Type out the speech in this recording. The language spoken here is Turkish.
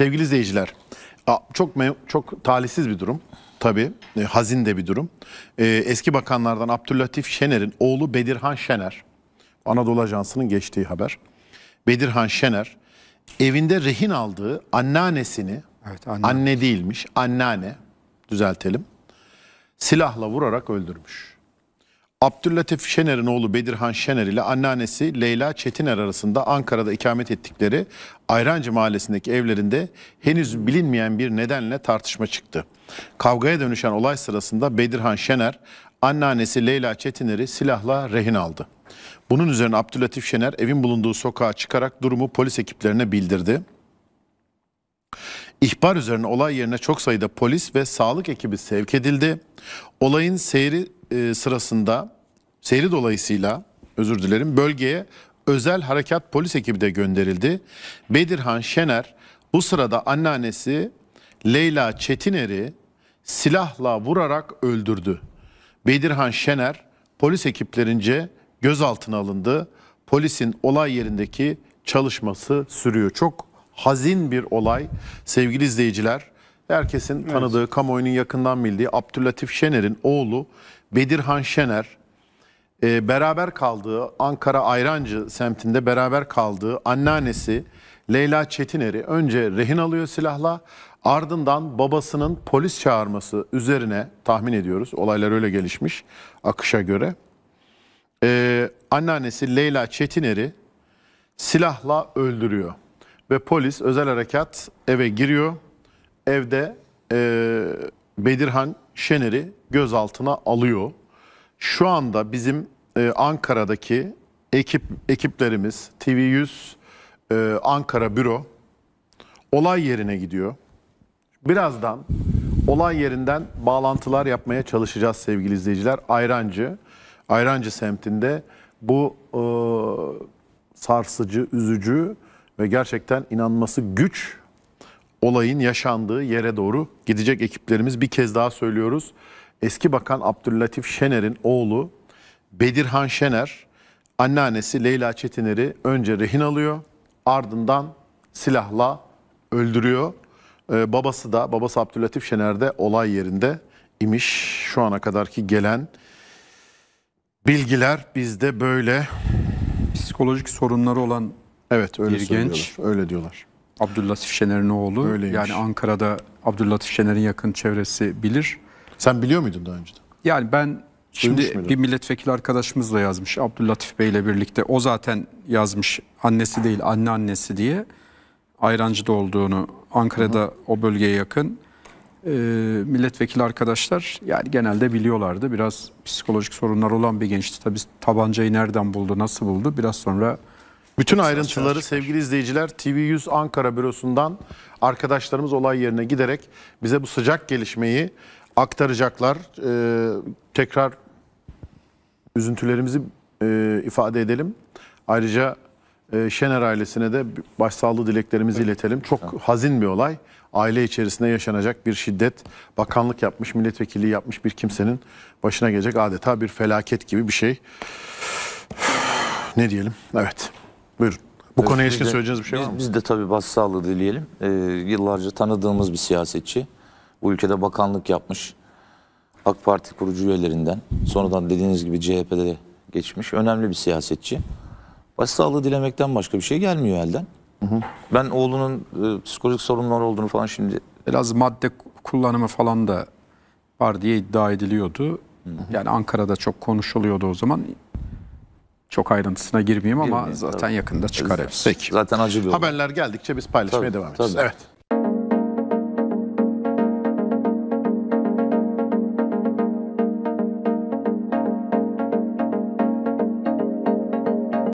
sevgili izleyiciler çok çok talihsiz bir durum. Tabii e, hazin de bir durum. E, eski bakanlardan Abdüllatif Şener'in oğlu Bedirhan Şener. Anadolu Ajansı'nın geçtiği haber. Bedirhan Şener evinde rehin aldığı anneannesini, evet, anne. anne değilmiş, anneanne düzeltelim, silahla vurarak öldürmüş. Abdüllatif Şener'in oğlu Bedirhan Şener ile anneannesi Leyla Çetiner arasında Ankara'da ikamet ettikleri Ayrancı mahallesindeki evlerinde henüz bilinmeyen bir nedenle tartışma çıktı. Kavgaya dönüşen olay sırasında Bedirhan Şener anneannesi Leyla Çetiner'i silahla rehin aldı. Bunun üzerine Abdülatif Şener evin bulunduğu sokağa çıkarak durumu polis ekiplerine bildirdi. İhbar üzerine olay yerine çok sayıda polis ve sağlık ekibi sevk edildi. Olayın seyri e, sırasında seyri dolayısıyla özür dilerim bölgeye özel harekat polis ekibi de gönderildi. Bedirhan Şener bu sırada anneannesi Leyla Çetiner'i silahla vurarak öldürdü. Bedirhan Şener polis ekiplerince gözaltına alındı. Polisin olay yerindeki çalışması sürüyor. Çok hazin bir olay sevgili izleyiciler herkesin tanıdığı, evet. kamuoyunun yakından bildiği Abdülatif Şener'in oğlu Bedirhan Şener e, beraber kaldığı Ankara Ayrancı semtinde beraber kaldığı anneannesi Leyla Çetiner'i önce rehin alıyor silahla ardından babasının polis çağırması üzerine tahmin ediyoruz olaylar öyle gelişmiş akışa göre e, anneannesi Leyla Çetiner'i silahla öldürüyor ve polis özel harekat eve giriyor evde e, Bedirhan Şener'i gözaltına alıyor. Şu anda bizim e, Ankara'daki ekip ekiplerimiz TV100 e, Ankara Büro olay yerine gidiyor. Birazdan olay yerinden bağlantılar yapmaya çalışacağız sevgili izleyiciler. Ayrancı, Ayrancı semtinde bu e, sarsıcı, üzücü ve gerçekten inanması güç olayın yaşandığı yere doğru gidecek ekiplerimiz. Bir kez daha söylüyoruz. Eski Bakan Abdüllatif Şener'in oğlu Bedirhan Şener anneannesi Leyla Çetiner'i önce rehin alıyor. Ardından silahla öldürüyor. Ee, babası da babası Abdüllatif Şener de olay yerinde imiş. Şu ana kadarki gelen bilgiler bizde böyle psikolojik sorunları olan Evet öyle bir genç öyle diyorlar. Abdüllatif Şener'in oğlu. Öyleymiş. Yani Ankara'da Abdüllatif Şener'in yakın çevresi bilir. Sen biliyor muydun daha önceden? Yani ben şimdi bir milletvekili arkadaşımızla yazmış Abdüllatif Bey ile birlikte. O zaten yazmış annesi değil anneannesi diye. Ayrancı'da olduğunu Ankara'da Hı. o bölgeye yakın e, milletvekili arkadaşlar yani genelde biliyorlardı. Biraz psikolojik sorunlar olan bir gençti. Tabii tabancayı nereden buldu, nasıl buldu biraz sonra bütün ayrıntıları sevgili izleyiciler TV100 Ankara bürosundan arkadaşlarımız olay yerine giderek bize bu sıcak gelişmeyi aktaracaklar. Ee, tekrar üzüntülerimizi e, ifade edelim. Ayrıca e, Şener ailesine de başsağlığı dileklerimizi evet. iletelim. Çok evet. hazin bir olay. Aile içerisinde yaşanacak bir şiddet, bakanlık yapmış, milletvekili yapmış bir kimsenin başına gelecek adeta bir felaket gibi bir şey. ne diyelim? Evet. Bu konuya ee, ilişkin söyleyeceğiniz bir şey biz, var mı? Biz de tabii bas sağlığı dileyelim. Ee, yıllarca tanıdığımız bir siyasetçi. Bu ülkede bakanlık yapmış. AK Parti kurucu üyelerinden. Sonradan dediğiniz gibi CHP'de geçmiş. Önemli bir siyasetçi. Başsağlığı dilemekten başka bir şey gelmiyor elden. Hı hı. Ben oğlunun e, psikolojik sorunlar olduğunu falan şimdi... Biraz madde kullanımı falan da var diye iddia ediliyordu. Hı hı. Yani Ankara'da çok konuşuluyordu o zaman. Çok ayrıntısına girmeyeyim ama Girmeyeyim, zaten tabii. yakında çıkar hepsi. Peki. Zaten acı bir Haberler geldikçe biz paylaşmaya Tabii, devam edeceğiz. tabii. Evet.